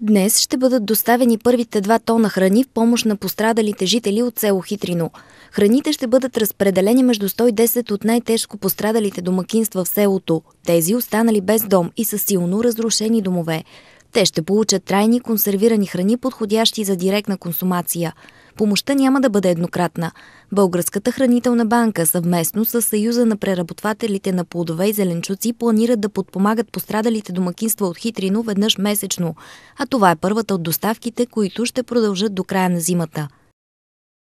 Днес ще бъдат доставени първите два тона храни в помощ на пострадалите жители от село Хитрино. Храните ще бъдат разпределени между 110 от най-тежко пострадалите домакинства в селото, тези останали без дом и са силно разрушени домове. Те ще получат трайни консервирани храни, подходящи за директна консумация – Помощта няма да бъде еднократна. Българската хранителна банка съвместно с Съюза на преработвателите на плодове и зеленчуци планират да подпомагат пострадалите домакинства от хитрино веднъж месечно, а това е първата от доставките, които ще продължат до края на зимата.